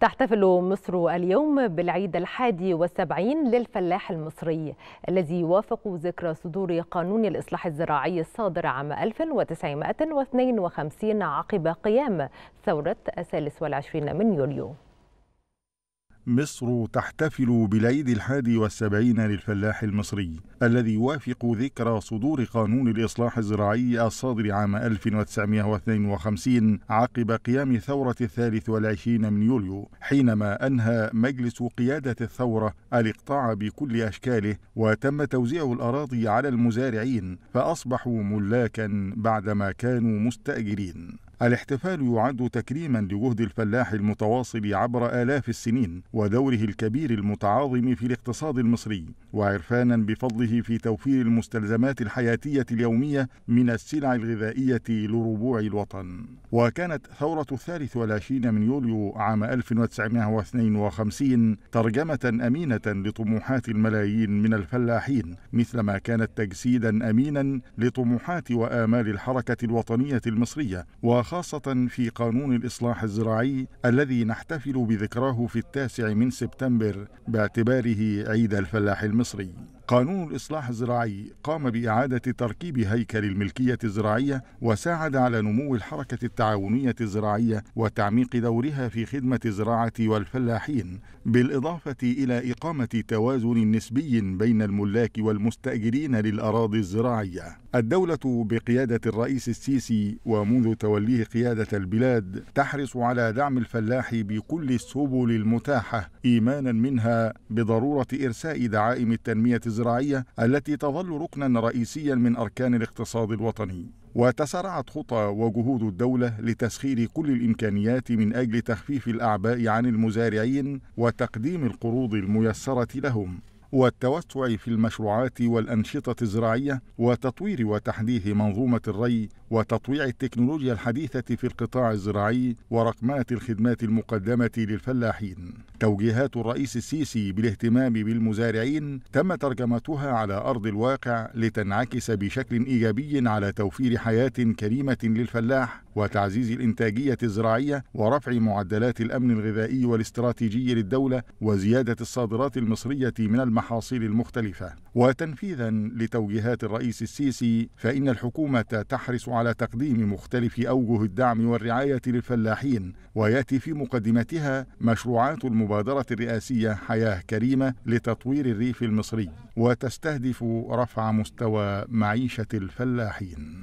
تحتفل مصر اليوم بالعيد الحادي والسبعين للفلاح المصري الذي يوافق ذكرى صدور قانون الإصلاح الزراعي الصادر عام 1952 عقب قيام ثورة الثالث والعشرين من يوليو مصر تحتفل بالعيد الحادي والسبعين للفلاح المصري الذي يوافق ذكرى صدور قانون الإصلاح الزراعي الصادر عام 1952 عقب قيام ثورة الثالث والعشرين من يوليو حينما أنهى مجلس قيادة الثورة الإقطاع بكل أشكاله وتم توزيع الأراضي على المزارعين فأصبحوا ملاكا بعدما كانوا مستأجرين الاحتفال يعد تكريما لجهد الفلاح المتواصل عبر آلاف السنين ودوره الكبير المتعاظم في الاقتصاد المصري وعرفانا بفضله في توفير المستلزمات الحياتية اليومية من السلع الغذائية لربوع الوطن وكانت ثورة الثالث والعشرين من يوليو عام 1952 ترجمة أمينة لطموحات الملايين من الفلاحين مثلما كانت تجسيدا أمينا لطموحات وآمال الحركة الوطنية المصرية و وخاصة في قانون الإصلاح الزراعي الذي نحتفل بذكراه في التاسع من سبتمبر باعتباره عيد الفلاح المصري قانون الإصلاح الزراعي قام بإعادة تركيب هيكل الملكية الزراعية وساعد على نمو الحركة التعاونية الزراعية وتعميق دورها في خدمة الزراعة والفلاحين، بالإضافة إلى إقامة توازن نسبي بين الملاك والمستأجرين للأراضي الزراعية. الدولة بقيادة الرئيس السيسي ومنذ توليه قيادة البلاد تحرص على دعم الفلاح بكل السبل المتاحة، إيمانا منها بضرورة إرساء دعائم التنمية الزراعية الزراعية التي تظل ركنا رئيسيا من أركان الاقتصاد الوطني وتسارعت خطى وجهود الدولة لتسخير كل الإمكانيات من أجل تخفيف الأعباء عن المزارعين وتقديم القروض الميسرة لهم والتوسع في المشروعات والأنشطة الزراعية وتطوير وتحديث منظومة الري وتطويع التكنولوجيا الحديثة في القطاع الزراعي ورقمنة الخدمات المقدمة للفلاحين. توجيهات الرئيس السيسي بالاهتمام بالمزارعين تم ترجمتها على أرض الواقع لتنعكس بشكل إيجابي على توفير حياة كريمة للفلاح وتعزيز الإنتاجية الزراعية ورفع معدلات الأمن الغذائي والاستراتيجي للدولة وزيادة الصادرات المصرية من المحاصيل المختلفة. وتنفيذا لتوجيهات الرئيس السيسي فإن الحكومة تحرص على تقديم مختلف أوجه الدعم والرعاية للفلاحين ويأتي في مقدمتها مشروعات المبادرة الرئاسية حياة كريمة لتطوير الريف المصري وتستهدف رفع مستوى معيشة الفلاحين